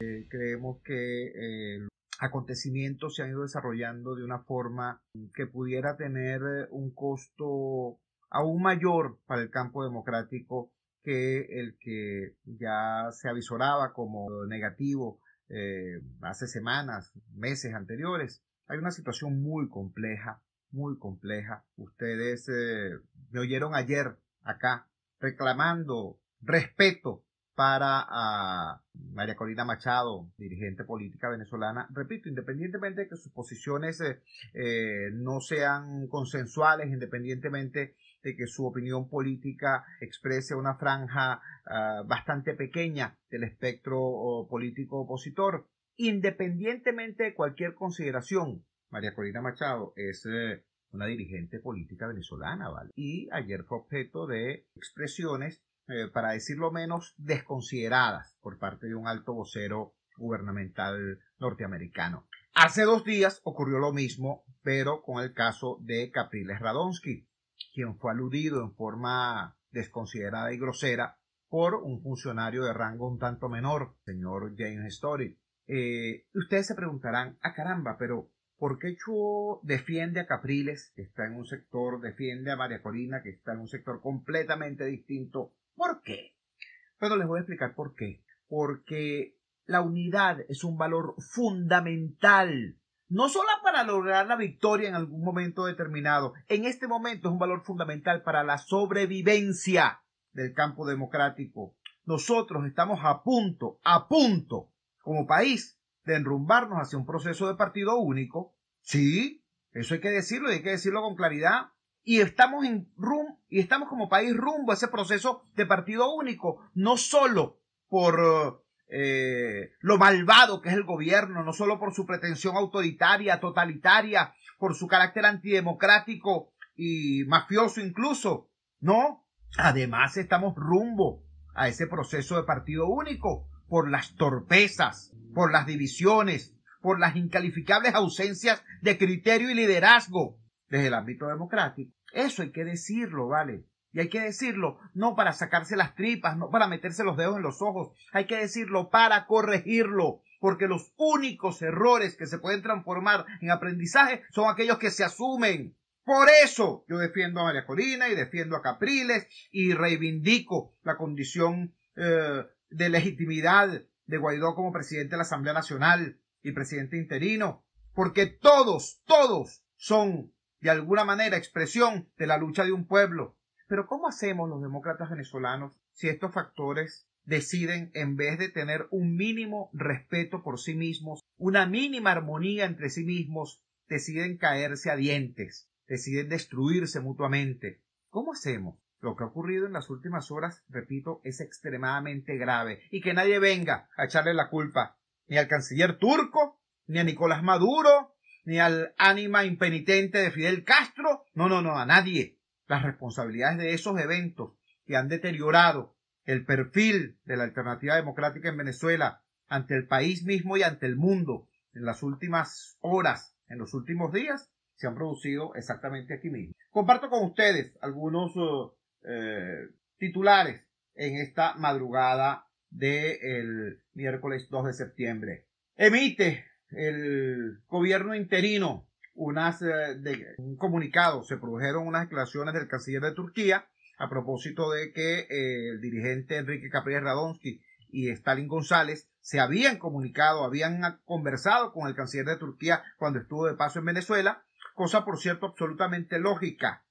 Eh, creemos que el eh, acontecimientos se han ido desarrollando de una forma que pudiera tener eh, un costo aún mayor para el campo democrático que el que ya se avisoraba como negativo hace semanas, meses anteriores. Hay una situación muy compleja, muy compleja. Ustedes me oyeron ayer acá reclamando respeto para a ah, María Corina Machado, dirigente política venezolana, repito, independientemente de que sus posiciones eh, eh, no sean consensuales, independientemente de que su opinión política exprese una franja ah, bastante pequeña del espectro político opositor, independientemente de cualquier consideración, María Corina Machado es eh, una dirigente política venezolana, ¿vale? Y ayer fue objeto de expresiones eh, para decirlo menos, desconsideradas por parte de un alto vocero gubernamental norteamericano. Hace dos días ocurrió lo mismo, pero con el caso de Capriles Radonsky, quien fue aludido en forma desconsiderada y grosera por un funcionario de rango un tanto menor, señor James Story. Eh, ustedes se preguntarán, a ah, caramba, pero ¿por qué Chuo defiende a Capriles, que está en un sector, defiende a María Corina, que está en un sector completamente distinto ¿Por qué? Bueno, les voy a explicar por qué. Porque la unidad es un valor fundamental, no solo para lograr la victoria en algún momento determinado, en este momento es un valor fundamental para la sobrevivencia del campo democrático. Nosotros estamos a punto, a punto, como país, de enrumbarnos hacia un proceso de partido único. Sí, eso hay que decirlo y hay que decirlo con claridad y estamos en rum y estamos como país rumbo a ese proceso de partido único, no solo por eh, lo malvado que es el gobierno, no solo por su pretensión autoritaria, totalitaria, por su carácter antidemocrático y mafioso incluso, no, además estamos rumbo a ese proceso de partido único por las torpezas, por las divisiones, por las incalificables ausencias de criterio y liderazgo desde el ámbito democrático. Eso hay que decirlo, ¿vale? Y hay que decirlo no para sacarse las tripas, no para meterse los dedos en los ojos, hay que decirlo para corregirlo, porque los únicos errores que se pueden transformar en aprendizaje son aquellos que se asumen. Por eso yo defiendo a María Corina y defiendo a Capriles y reivindico la condición eh, de legitimidad de Guaidó como presidente de la Asamblea Nacional y presidente interino, porque todos, todos son de alguna manera expresión de la lucha de un pueblo. Pero ¿cómo hacemos los demócratas venezolanos si estos factores deciden, en vez de tener un mínimo respeto por sí mismos, una mínima armonía entre sí mismos, deciden caerse a dientes, deciden destruirse mutuamente? ¿Cómo hacemos? Lo que ha ocurrido en las últimas horas, repito, es extremadamente grave. Y que nadie venga a echarle la culpa ni al canciller turco, ni a Nicolás Maduro, ni al ánima impenitente de Fidel Castro, no, no, no, a nadie. Las responsabilidades de esos eventos que han deteriorado el perfil de la alternativa democrática en Venezuela ante el país mismo y ante el mundo en las últimas horas, en los últimos días, se han producido exactamente aquí mismo. Comparto con ustedes algunos eh, eh, titulares en esta madrugada del miércoles 2 de septiembre. Emite el gobierno interino unas, eh, un comunicado, se produjeron unas declaraciones del canciller de Turquía a propósito de que eh, el dirigente Enrique Capriles Radonsky y Stalin González se habían comunicado, habían conversado con el canciller de Turquía cuando estuvo de paso en Venezuela, cosa por cierto absolutamente lógica.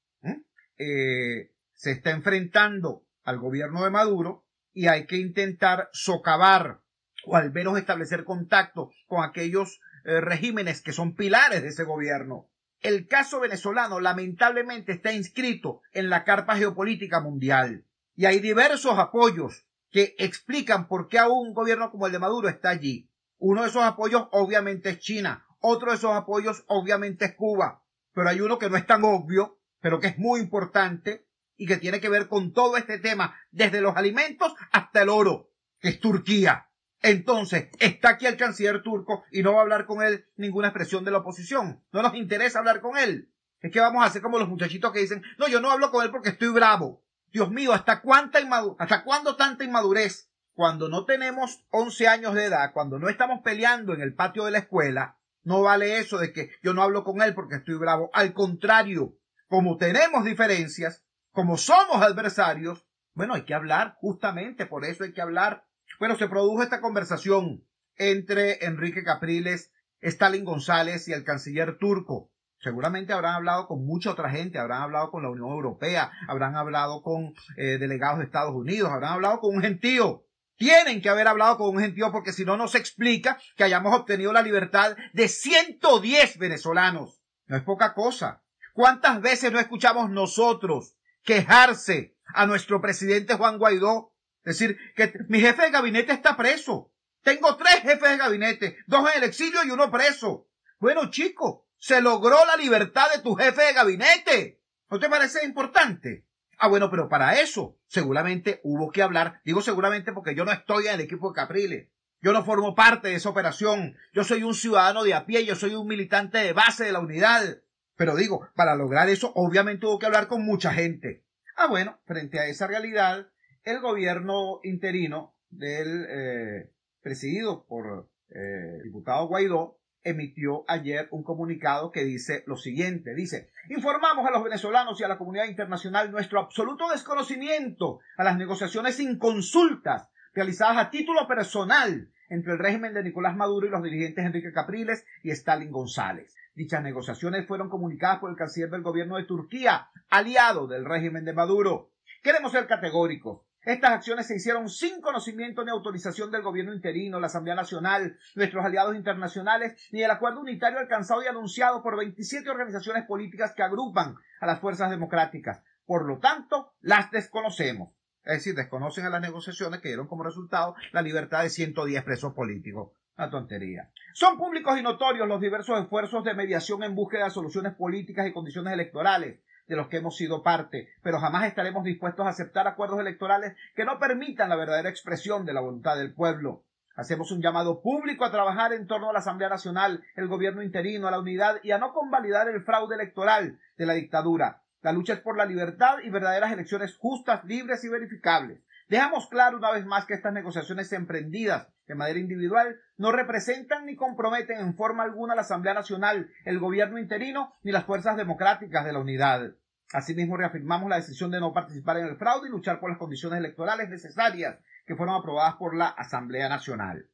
Eh, se está enfrentando al gobierno de Maduro y hay que intentar socavar o al menos establecer contacto con aquellos eh, regímenes que son pilares de ese gobierno. El caso venezolano lamentablemente está inscrito en la carpa geopolítica mundial y hay diversos apoyos que explican por qué aún un gobierno como el de Maduro está allí. Uno de esos apoyos obviamente es China, otro de esos apoyos obviamente es Cuba, pero hay uno que no es tan obvio, pero que es muy importante y que tiene que ver con todo este tema, desde los alimentos hasta el oro, que es Turquía entonces está aquí el canciller turco y no va a hablar con él ninguna expresión de la oposición. No nos interesa hablar con él. Es que vamos a hacer como los muchachitos que dicen, no, yo no hablo con él porque estoy bravo. Dios mío, ¿hasta, cuánta hasta cuándo tanta inmadurez? Cuando no tenemos 11 años de edad, cuando no estamos peleando en el patio de la escuela, no vale eso de que yo no hablo con él porque estoy bravo. Al contrario, como tenemos diferencias, como somos adversarios, bueno, hay que hablar, justamente por eso hay que hablar bueno, se produjo esta conversación entre Enrique Capriles, Stalin González y el canciller turco. Seguramente habrán hablado con mucha otra gente, habrán hablado con la Unión Europea, habrán hablado con eh, delegados de Estados Unidos, habrán hablado con un gentío. Tienen que haber hablado con un gentío porque si no, no se explica que hayamos obtenido la libertad de 110 venezolanos. No es poca cosa. ¿Cuántas veces no escuchamos nosotros quejarse a nuestro presidente Juan Guaidó es decir, que mi jefe de gabinete está preso. Tengo tres jefes de gabinete, dos en el exilio y uno preso. Bueno, chico, se logró la libertad de tu jefe de gabinete. ¿No te parece importante? Ah, bueno, pero para eso seguramente hubo que hablar. Digo seguramente porque yo no estoy en el equipo de Capriles. Yo no formo parte de esa operación. Yo soy un ciudadano de a pie, yo soy un militante de base de la unidad. Pero digo, para lograr eso obviamente hubo que hablar con mucha gente. Ah, bueno, frente a esa realidad, el gobierno interino del eh, presidido por eh, el diputado Guaidó emitió ayer un comunicado que dice lo siguiente, dice, informamos a los venezolanos y a la comunidad internacional nuestro absoluto desconocimiento a las negociaciones sin consultas realizadas a título personal entre el régimen de Nicolás Maduro y los dirigentes Enrique Capriles y Stalin González. Dichas negociaciones fueron comunicadas por el canciller del gobierno de Turquía, aliado del régimen de Maduro. Queremos ser categóricos estas acciones se hicieron sin conocimiento ni autorización del gobierno interino, la Asamblea Nacional, nuestros aliados internacionales, ni el acuerdo unitario alcanzado y anunciado por 27 organizaciones políticas que agrupan a las fuerzas democráticas. Por lo tanto, las desconocemos. Es decir, desconocen a las negociaciones que dieron como resultado la libertad de 110 presos políticos. Una tontería. Son públicos y notorios los diversos esfuerzos de mediación en búsqueda de soluciones políticas y condiciones electorales de los que hemos sido parte, pero jamás estaremos dispuestos a aceptar acuerdos electorales que no permitan la verdadera expresión de la voluntad del pueblo. Hacemos un llamado público a trabajar en torno a la Asamblea Nacional, el gobierno interino, a la unidad y a no convalidar el fraude electoral de la dictadura. La lucha es por la libertad y verdaderas elecciones justas, libres y verificables. Dejamos claro una vez más que estas negociaciones emprendidas de manera individual no representan ni comprometen en forma alguna la Asamblea Nacional, el gobierno interino ni las fuerzas democráticas de la unidad. Asimismo, reafirmamos la decisión de no participar en el fraude y luchar por las condiciones electorales necesarias que fueron aprobadas por la Asamblea Nacional.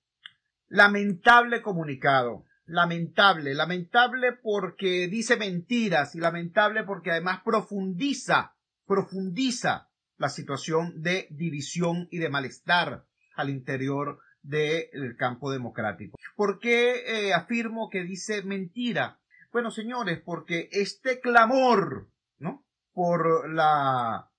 Lamentable comunicado. Lamentable, lamentable porque dice mentiras y lamentable porque además profundiza, profundiza la situación de división y de malestar al interior del campo democrático. ¿Por qué eh, afirmo que dice mentira? Bueno, señores, porque este clamor, ¿no? Por la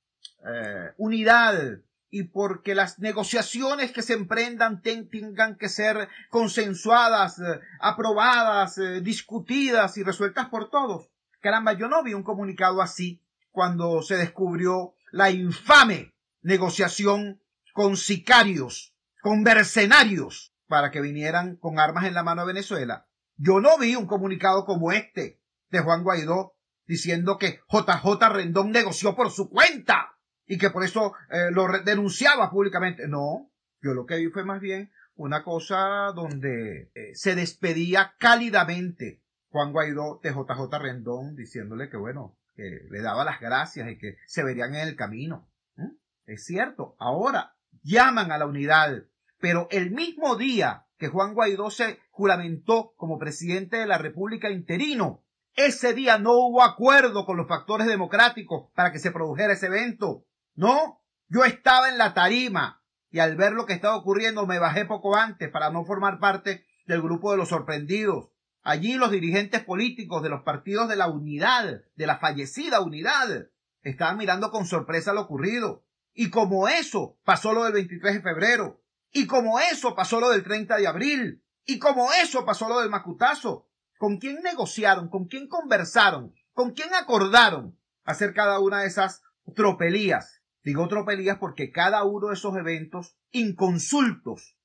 eh, unidad y porque las negociaciones que se emprendan tengan que ser consensuadas, eh, aprobadas, discutidas y resueltas por todos. Caramba, yo no vi un comunicado así cuando se descubrió la infame negociación con sicarios, con mercenarios, para que vinieran con armas en la mano a Venezuela. Yo no vi un comunicado como este de Juan Guaidó diciendo que JJ Rendón negoció por su cuenta y que por eso eh, lo denunciaba públicamente. No, yo lo que vi fue más bien una cosa donde eh, se despedía cálidamente Juan Guaidó de JJ Rendón diciéndole que bueno, que le daba las gracias y que se verían en el camino. ¿eh? Es cierto, ahora llaman a la unidad, pero el mismo día que Juan Guaidó se juramentó como presidente de la República interino, ese día no hubo acuerdo con los factores democráticos para que se produjera ese evento. No, yo estaba en la tarima y al ver lo que estaba ocurriendo me bajé poco antes para no formar parte del grupo de los sorprendidos. Allí los dirigentes políticos de los partidos de la unidad, de la fallecida unidad, estaban mirando con sorpresa lo ocurrido. Y como eso pasó lo del 23 de febrero, y como eso pasó lo del 30 de abril, y como eso pasó lo del Macutazo, ¿con quién negociaron, con quién conversaron, con quién acordaron hacer cada una de esas tropelías? Digo tropelías porque cada uno de esos eventos inconsultos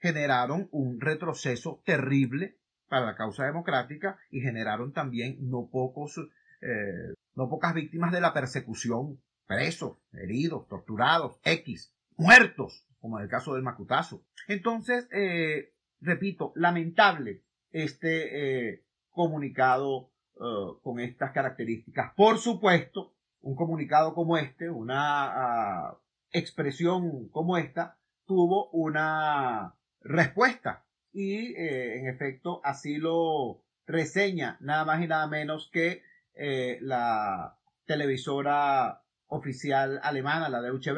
generaron un retroceso terrible para la causa democrática y generaron también no, pocos, eh, no pocas víctimas de la persecución, presos, heridos, torturados, X, muertos, como en el caso del Macutazo. Entonces, eh, repito, lamentable este eh, comunicado con estas características. Por supuesto, un comunicado como este, una ah, expresión como esta, tuvo una respuesta y eh, en efecto así lo reseña nada más y nada menos que eh, la televisora oficial alemana, la Deutsche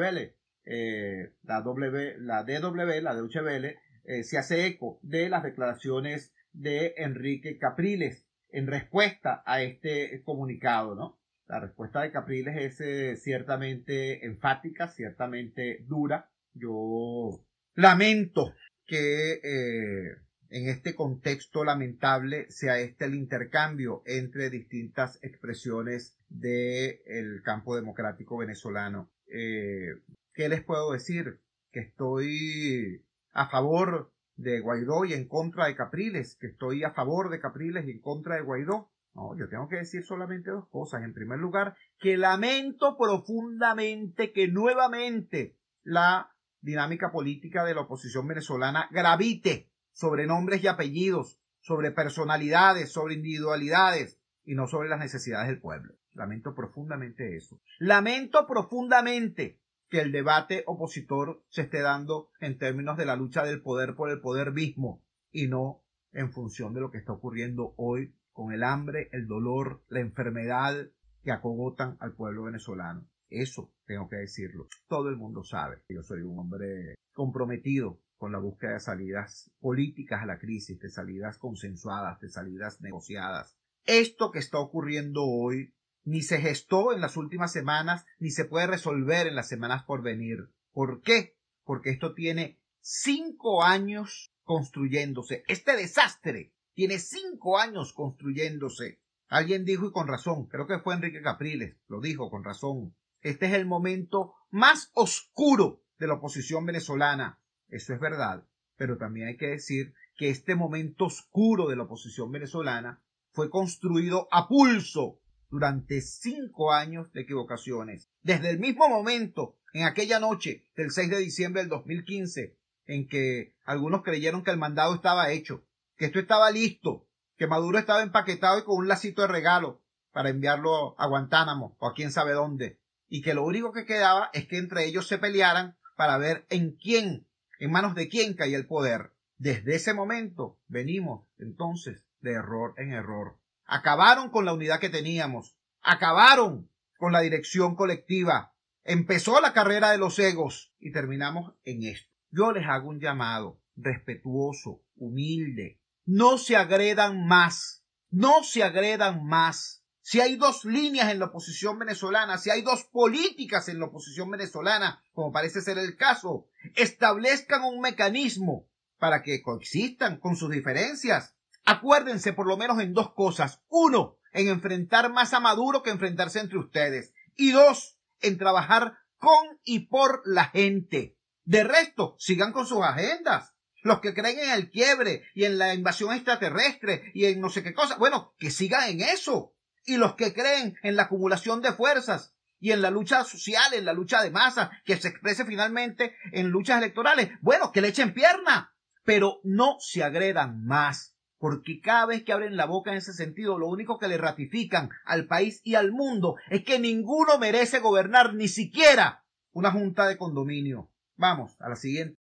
eh, la, w, la DW, la Deutsche se hace eco de las declaraciones de Enrique Capriles en respuesta a este comunicado, ¿no? La respuesta de Capriles es ciertamente enfática, ciertamente dura. Yo lamento que eh, en este contexto lamentable sea este el intercambio entre distintas expresiones del campo democrático venezolano. Eh, ¿Qué les puedo decir? Que estoy a favor de Guaidó y en contra de Capriles, que estoy a favor de Capriles y en contra de Guaidó. No, yo tengo que decir solamente dos cosas. En primer lugar, que lamento profundamente que nuevamente la dinámica política de la oposición venezolana gravite sobre nombres y apellidos, sobre personalidades, sobre individualidades y no sobre las necesidades del pueblo. Lamento profundamente eso. Lamento profundamente que el debate opositor se esté dando en términos de la lucha del poder por el poder mismo y no en función de lo que está ocurriendo hoy con el hambre, el dolor, la enfermedad que acogotan al pueblo venezolano. Eso tengo que decirlo. Todo el mundo sabe que yo soy un hombre comprometido con la búsqueda de salidas políticas a la crisis, de salidas consensuadas, de salidas negociadas. Esto que está ocurriendo hoy ni se gestó en las últimas semanas, ni se puede resolver en las semanas por venir. ¿Por qué? Porque esto tiene cinco años construyéndose. Este desastre tiene cinco años construyéndose. Alguien dijo y con razón, creo que fue Enrique Capriles, lo dijo con razón, este es el momento más oscuro de la oposición venezolana. Eso es verdad, pero también hay que decir que este momento oscuro de la oposición venezolana fue construido a pulso durante cinco años de equivocaciones. Desde el mismo momento, en aquella noche del 6 de diciembre del 2015, en que algunos creyeron que el mandado estaba hecho, que esto estaba listo, que Maduro estaba empaquetado y con un lacito de regalo para enviarlo a Guantánamo o a quién sabe dónde y que lo único que quedaba es que entre ellos se pelearan para ver en quién, en manos de quién caía el poder. Desde ese momento venimos entonces de error en error. Acabaron con la unidad que teníamos, acabaron con la dirección colectiva, empezó la carrera de los egos y terminamos en esto. Yo les hago un llamado respetuoso, humilde. No se agredan más, no se agredan más si hay dos líneas en la oposición venezolana, si hay dos políticas en la oposición venezolana, como parece ser el caso, establezcan un mecanismo para que coexistan con sus diferencias. Acuérdense por lo menos en dos cosas. Uno, en enfrentar más a Maduro que enfrentarse entre ustedes. Y dos, en trabajar con y por la gente. De resto, sigan con sus agendas. Los que creen en el quiebre y en la invasión extraterrestre y en no sé qué cosa, bueno, que sigan en eso y los que creen en la acumulación de fuerzas y en la lucha social, en la lucha de masas, que se exprese finalmente en luchas electorales, bueno, que le echen pierna, pero no se agredan más, porque cada vez que abren la boca en ese sentido, lo único que le ratifican al país y al mundo es que ninguno merece gobernar ni siquiera una junta de condominio. Vamos a la siguiente.